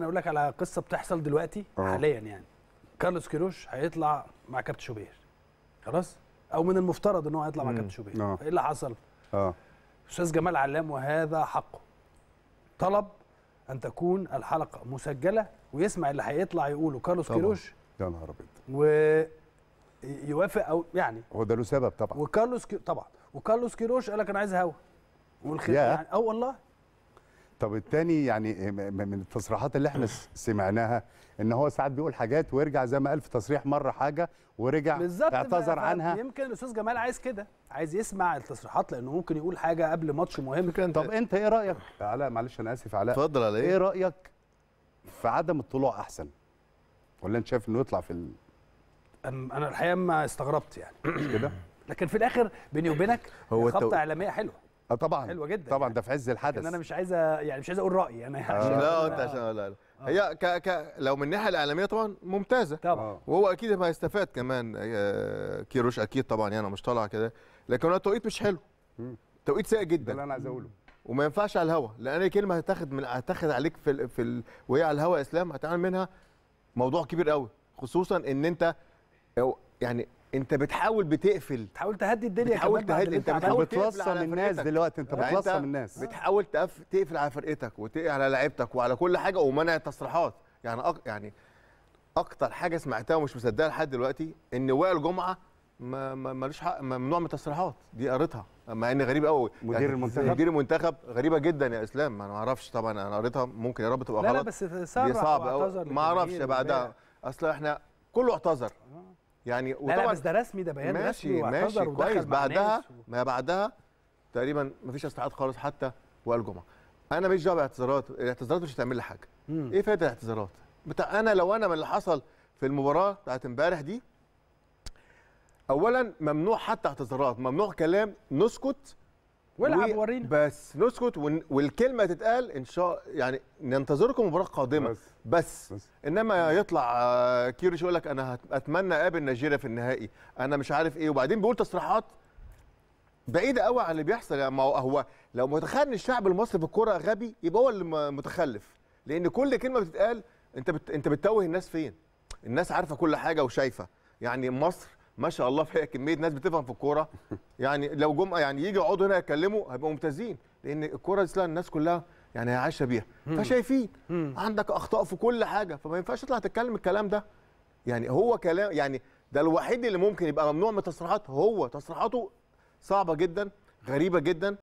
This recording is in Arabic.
انا اقول لك على قصه بتحصل دلوقتي أوه. حاليا يعني كارلوس كيروش هيطلع مع كابتن شوبير خلاص او من المفترض ان هو هيطلع مع كابتن شوبير آه. ايه اللي حصل اه استاذ جمال علام وهذا حقه طلب ان تكون الحلقه مسجله ويسمع اللي هيطلع يقوله كارلوس طبعًا. كيروش يا نهار ابيض ويوافق او يعني هو ده له سبب طبعا وكارلوس كي... طبعا وكارلوس كيروش قال لك انا عايز هوا والخير يعني اه والله طب التاني يعني إيه، من التصريحات اللي احنا سمعناها ان هو ساعات بيقول حاجات ويرجع زي ما قال في تصريح مره حاجه ورجع اعتذر عنها يمكن الاستاذ جمال عايز كده عايز يسمع التصريحات لانه ممكن يقول حاجه قبل ماتش مهم كده طب انت ايه رايك علاء معلش انا اسف علاء اتفضل علاء إيه؟, ايه رايك في عدم الطلوع احسن ولا انت شايف انه يطلع في ال... انا الحقيقه ما استغربت يعني كده لكن في الاخر بيني وبينك هو خطه التو... اعلاميه حلوه اه طبعا حلوه جدا طبعا يعني. ده في عز الحدث ان يعني انا مش عايز يعني مش عايز اقول رايي انا آه. لا انت عشان لا لا آه. هي ك ك لو من الناحيه الاعلاميه طبعا ممتازه طبعا آه. وهو اكيد ما هيستفاد كمان آه، كيروش اكيد طبعا يعني انا مش طالع كده لكن هو التوقيت مش حلو توقيت سيء جدا ده اللي انا عايز اقوله وما ينفعش على الهوا لان اي كلمه هتاخد من هتاخد عليك في ال... في ال... وهي على الهوا اسلام هتعمل منها موضوع كبير قوي خصوصا ان انت يعني انت بتحاول بتقفل بتحاول تهدي الدنيا بتحاول تهدي انت بتحاول بتلصم الناس دلوقتي انت يعني بتلصم الناس بتحاول تقفل على فرقتك وتقفل على لعيبتك وعلى كل حاجه ومنع التصريحات يعني أق... يعني اكتر حاجه سمعتها ومش مصدقها لحد دلوقتي ان وائل جمعه ملوش حق ممنوع من التصريحات دي قريتها مع ان غريب قوي يعني مدير يعني المنتخب مدير المنتخب غريبه جدا يا اسلام انا ما اعرفش طبعا انا قريتها ممكن يا رب تبقى غلط لا, لا بس صعب قوي ما اعرفش بعدها اصل احنا كله اعتذر يعني لا, لا بس ده رسمي ده بيان ماشي رسمي ماشي كويس بعدها و... ما بعدها تقريبا ما فيش استعداد خالص حتى وائل جمعه انا ماليش دعوه اعتذارات الاعتذارات مش هتعمل لي حاجه مم. ايه فايده الاعتذارات بتاع انا لو انا من اللي حصل في المباراه بتاعت امبارح دي اولا ممنوع حتى اعتذارات ممنوع كلام نسكت والعب ورينا بس نسكت ون... والكلمه تتقال ان شاء يعني ننتظركم مباراه قادمه بس. بس. بس انما يطلع آه، كيروش يقول لك انا اتمنى اقابل نيجيريا في النهائي انا مش عارف ايه وبعدين بيقول تصريحات بعيده قوي عن اللي بيحصل يعني هو لو متخيل ان الشعب المصري في الكوره غبي يبقى هو اللي متخلف لان كل كلمه بتتقال انت بت... انت بتتوه الناس فين الناس عارفه كل حاجه وشايفه يعني مصر ما شاء الله فيها كميه ناس بتفهم في الكوره يعني لو جم يعني يجي يقعدوا هنا يتكلموا هيبقوا ممتازين لان الكوره دي الناس كلها يعني عايشه بيها فشايفين عندك اخطاء في كل حاجه فما ينفعش تطلع تتكلم الكلام ده يعني هو كلام يعني ده الوحيد اللي ممكن يبقى ممنوع من التصريحات هو تصريحاته صعبه جدا غريبه جدا